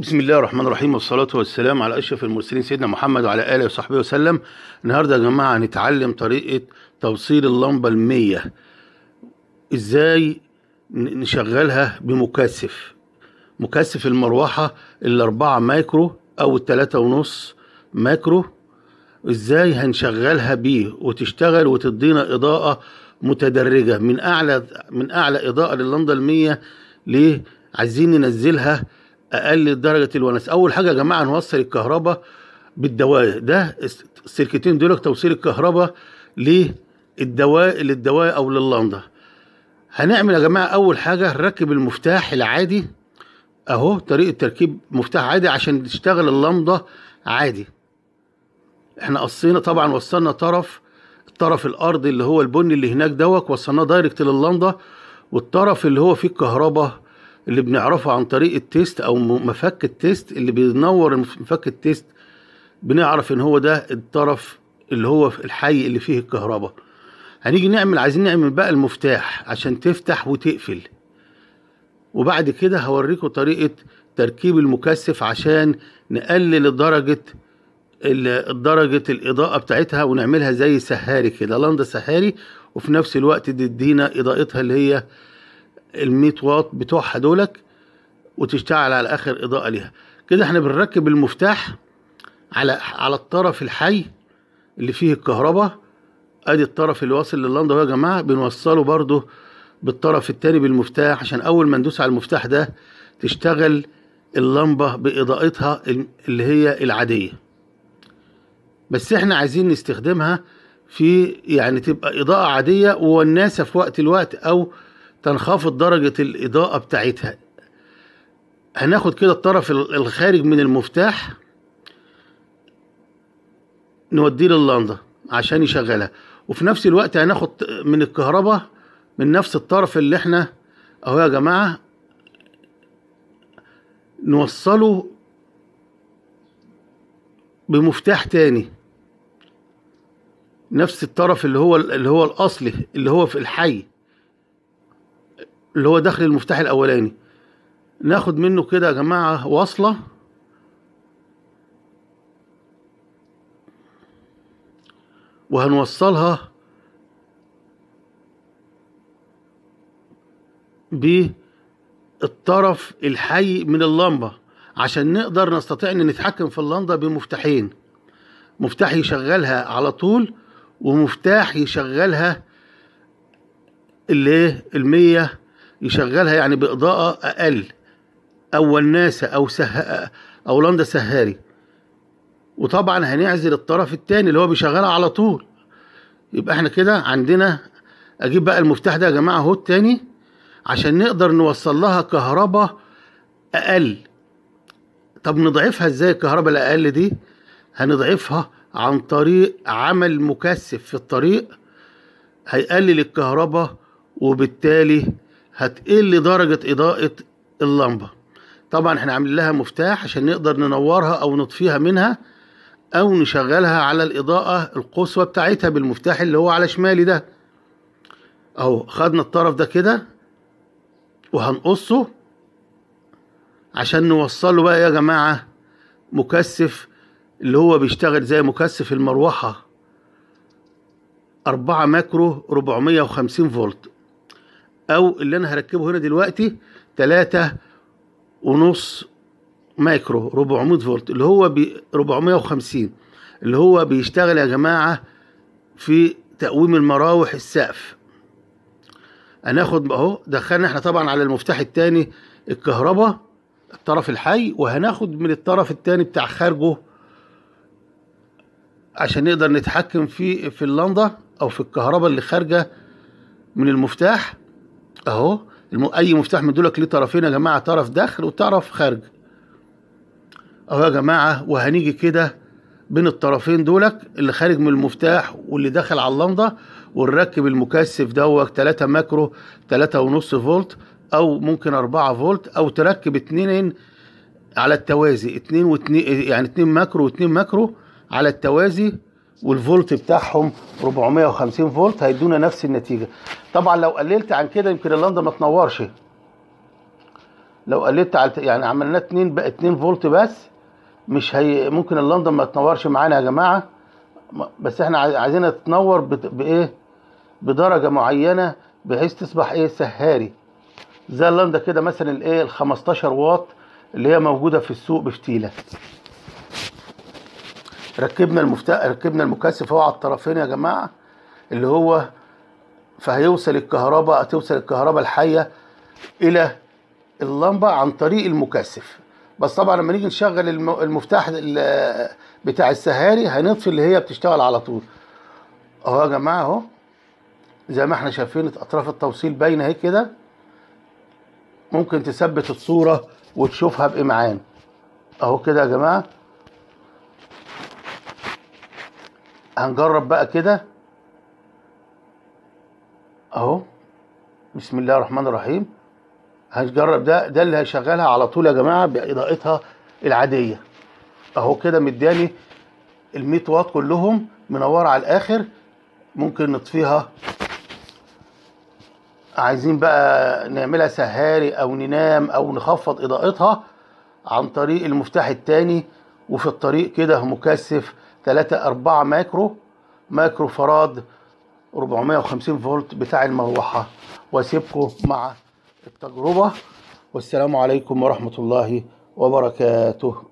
بسم الله الرحمن الرحيم والصلاة والسلام على أشرف المرسلين سيدنا محمد وعلى آله وصحبه وسلم النهاردة يا جماعة هنتعلم طريقة توصيل اللمبة المية إزاي نشغلها بمكثف مكثف المروحة الأربعة مايكرو أو الثلاثة ونص مايكرو إزاي هنشغلها بيه وتشتغل وتدينا إضاءة متدرجة من أعلى من أعلى إضاءة لللمبة المية ليه عايزين ننزلها اقل درجه الونس اول حاجه يا جماعه نوصل الكهرباء بالدوائر ده السلكتين دول توصيل الكهرباء للدواء للدواء او لللمضه هنعمل يا جماعه اول حاجه نركب المفتاح العادي اهو طريقه تركيب مفتاح عادي عشان تشتغل اللمضه عادي احنا قصينا طبعا وصلنا طرف الطرف الارضي اللي هو البني اللي هناك دوت وصلناه دايركت لللمضه والطرف اللي هو فيه الكهرباء اللي بنعرفه عن طريق التيست او مفك التيست اللي بينور مفك التيست بنعرف ان هو ده الطرف اللي هو الحي اللي فيه الكهرباء هنيجي نعمل عايزين نعمل بقى المفتاح عشان تفتح وتقفل وبعد كده هوريكم طريقة تركيب المكثف عشان نقلل درجة درجة الإضاءة بتاعتها ونعملها زي سهاري كده لندا سهاري وفي نفس الوقت تدينا إضاءتها اللي هي ال100 واط بتوعها دولك وتشتغل على اخر اضاءه ليها كده احنا بنركب المفتاح على على الطرف الحي اللي فيه الكهرباء ادي الطرف اللي واصل للندا اهو يا جماعه بنوصله برده بالطرف الثاني بالمفتاح عشان اول ما ندوس على المفتاح ده تشتغل اللمبه باضاءتها اللي هي العاديه بس احنا عايزين نستخدمها في يعني تبقى اضاءه عاديه وناسه في وقت الوقت او تنخفض درجة الإضاءة بتاعتها هناخد كده الطرف الخارج من المفتاح نوديه للندا عشان يشغلها وفي نفس الوقت هناخد من الكهرباء من نفس الطرف اللي احنا اهو يا جماعة نوصله بمفتاح تاني نفس الطرف اللي هو اللي هو الاصلي اللي هو في الحي اللي هو دخل المفتاح الاولاني ناخد منه كده يا جماعه وصله وهنوصلها بالطرف الحي من اللمبة عشان نقدر نستطيع ان نتحكم في اللمبة بمفتاحين مفتاح يشغلها على طول ومفتاح يشغلها اللي المية يشغلها يعني بإضاءة أقل أو وناسة أو سه... أو لندا سهاري وطبعا هنعزل الطرف الثاني اللي هو بيشغلها على طول يبقى احنا كده عندنا اجيب بقى المفتاح ده يا جماعه اهو الثاني عشان نقدر نوصل لها كهرباء اقل طب نضعفها ازاي الكهرباء الاقل دي هنضعفها عن طريق عمل مكثف في الطريق هيقلل الكهرباء وبالتالي هتقل درجة إضاءة اللمبة طبعا احنا عاملين لها مفتاح عشان نقدر ننورها أو نطفيها منها أو نشغلها على الإضاءة القصوى بتاعتها بالمفتاح اللي هو على شمالي ده أهو خدنا الطرف ده كده وهنقصه عشان نوصله بقى يا جماعة مكثف اللي هو بيشتغل زي مكثف المروحة أربعة ماكرو 450 فولت او اللي انا هركبه هنا دلوقتي تلاتة ونص مايكرو 400 فولت اللي هو ب 450 اللي هو بيشتغل يا جماعه في تقويم المراوح السقف هناخد اهو دخلنا احنا طبعا على المفتاح الثاني الكهرباء الطرف الحي وهناخد من الطرف الثاني بتاع خارجه عشان نقدر نتحكم في في اللنضه او في الكهرباء اللي خارجه من المفتاح اهو اي مفتاح من دولك ليه طرفين يا جماعه طرف داخل وطرف خارج اهو يا جماعه وهنيجي كده بين الطرفين دولك اللي خارج من المفتاح واللي داخل على اللمضه ونركب المكثف دوت 3 ماكرو 3.5 فولت او ممكن 4 فولت او تركب اتنين على التوازي اتنين واتنين يعني اتنين ماكرو واتنين ماكرو على التوازي والفولت بتاعهم 450 فولت هيدونا نفس النتيجه طبعا لو قللت عن كده يمكن اللندا ما تنورش لو قللت على يعني عملنا 2 بقى 2 فولت بس مش هي ممكن اللندن ما تنورش معانا يا جماعه بس احنا عايزينها تتنور بايه بدرجه معينه بحيث تصبح ايه سهاري زي اللندا كده مثلا الايه ال 15 واط اللي هي موجوده في السوق بفتيله ركبنا المفتاح ركبنا المكثف اهو على الطرفين يا جماعه اللي هو فهيوصل الكهرباء هتوصل الكهرباء الحيه الى اللمبه عن طريق المكثف بس طبعا لما نيجي نشغل المفتاح بتاع السهاري هنطفي اللي هي بتشتغل على طول اهو يا جماعه اهو زي ما احنا شايفين اطراف التوصيل باينه اهي كده ممكن تثبت الصوره وتشوفها بامعان اهو كده يا جماعه هنجرب بقى كده اهو بسم الله الرحمن الرحيم هنجرب ده ده اللي هشغلها على طول يا جماعه باضاءتها العاديه اهو كده مداني ال 100 واط كلهم منوره على الاخر ممكن نطفيها عايزين بقى نعملها سهاري او ننام او نخفض اضاءتها عن طريق المفتاح التاني وفي الطريق كده مكثف 3 4 مايكرو مايكرو فراد 450 فولت بتاع المروحة واسيبكم مع التجربة والسلام عليكم ورحمة الله وبركاته